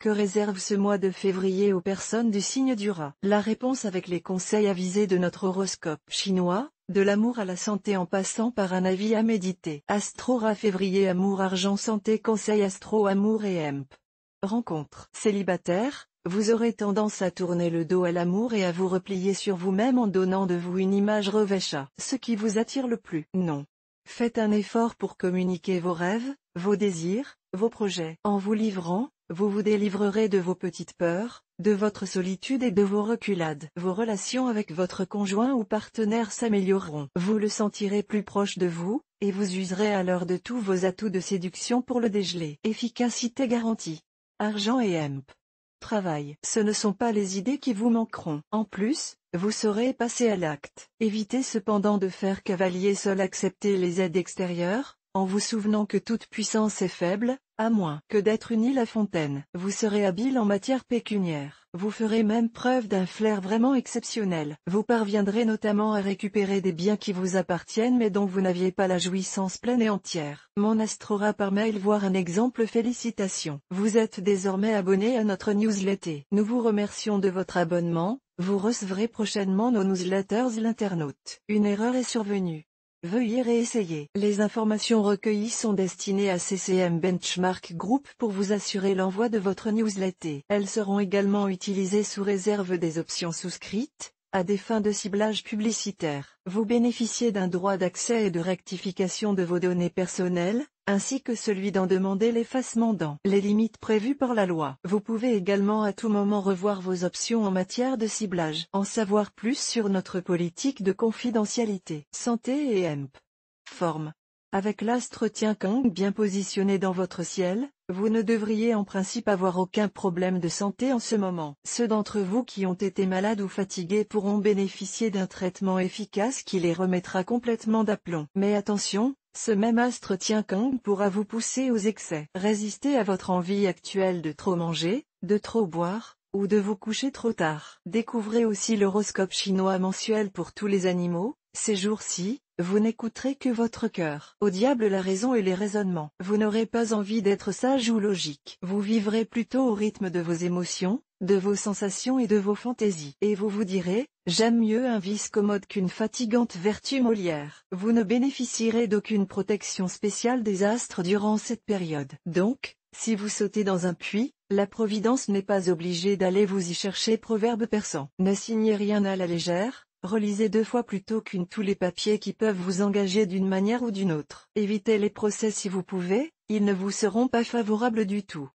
Que réserve ce mois de février aux personnes du signe du rat La réponse avec les conseils avisés de notre horoscope chinois, de l'amour à la santé en passant par un avis à méditer. Astro rat février amour argent santé conseil astro amour et EMP Rencontre. Célibataire, vous aurez tendance à tourner le dos à l'amour et à vous replier sur vous-même en donnant de vous une image revêcha. Ce qui vous attire le plus. Non. Faites un effort pour communiquer vos rêves, vos désirs, vos projets. En vous livrant, vous vous délivrerez de vos petites peurs, de votre solitude et de vos reculades. Vos relations avec votre conjoint ou partenaire s'amélioreront. Vous le sentirez plus proche de vous, et vous userez alors de tous vos atouts de séduction pour le dégeler. Efficacité garantie. Argent et hemp. Travail. Ce ne sont pas les idées qui vous manqueront. En plus, vous saurez passer à l'acte. Évitez cependant de faire cavalier seul accepter les aides extérieures, en vous souvenant que toute puissance est faible, à moins que d'être une île à fontaine, vous serez habile en matière pécuniaire. Vous ferez même preuve d'un flair vraiment exceptionnel. Vous parviendrez notamment à récupérer des biens qui vous appartiennent mais dont vous n'aviez pas la jouissance pleine et entière. Mon astrora par mail voir un exemple félicitations. Vous êtes désormais abonné à notre newsletter. Nous vous remercions de votre abonnement. Vous recevrez prochainement nos newsletters l'internaute. Une erreur est survenue. Veuillez réessayer. Les informations recueillies sont destinées à CCM Benchmark Group pour vous assurer l'envoi de votre newsletter. Elles seront également utilisées sous réserve des options souscrites, à des fins de ciblage publicitaire. Vous bénéficiez d'un droit d'accès et de rectification de vos données personnelles, ainsi que celui d'en demander l'effacement dans les limites prévues par la loi. Vous pouvez également à tout moment revoir vos options en matière de ciblage. En savoir plus sur notre politique de confidentialité. Santé et EMP. Forme. Avec l'astre Tiankang bien positionné dans votre ciel, vous ne devriez en principe avoir aucun problème de santé en ce moment. Ceux d'entre vous qui ont été malades ou fatigués pourront bénéficier d'un traitement efficace qui les remettra complètement d'aplomb. Mais attention, ce même astre tient pourra vous pousser aux excès. Résistez à votre envie actuelle de trop manger, de trop boire, ou de vous coucher trop tard. Découvrez aussi l'horoscope chinois mensuel pour tous les animaux, ces jours-ci, vous n'écouterez que votre cœur. Au diable la raison et les raisonnements. Vous n'aurez pas envie d'être sage ou logique. Vous vivrez plutôt au rythme de vos émotions, de vos sensations et de vos fantaisies. Et vous vous direz, j'aime mieux un vice commode qu'une fatigante vertu Molière. Vous ne bénéficierez d'aucune protection spéciale des astres durant cette période. Donc, si vous sautez dans un puits, la Providence n'est pas obligée d'aller vous y chercher. Proverbe persan. Ne signez rien à la légère, relisez deux fois plutôt qu'une tous les papiers qui peuvent vous engager d'une manière ou d'une autre. Évitez les procès si vous pouvez, ils ne vous seront pas favorables du tout.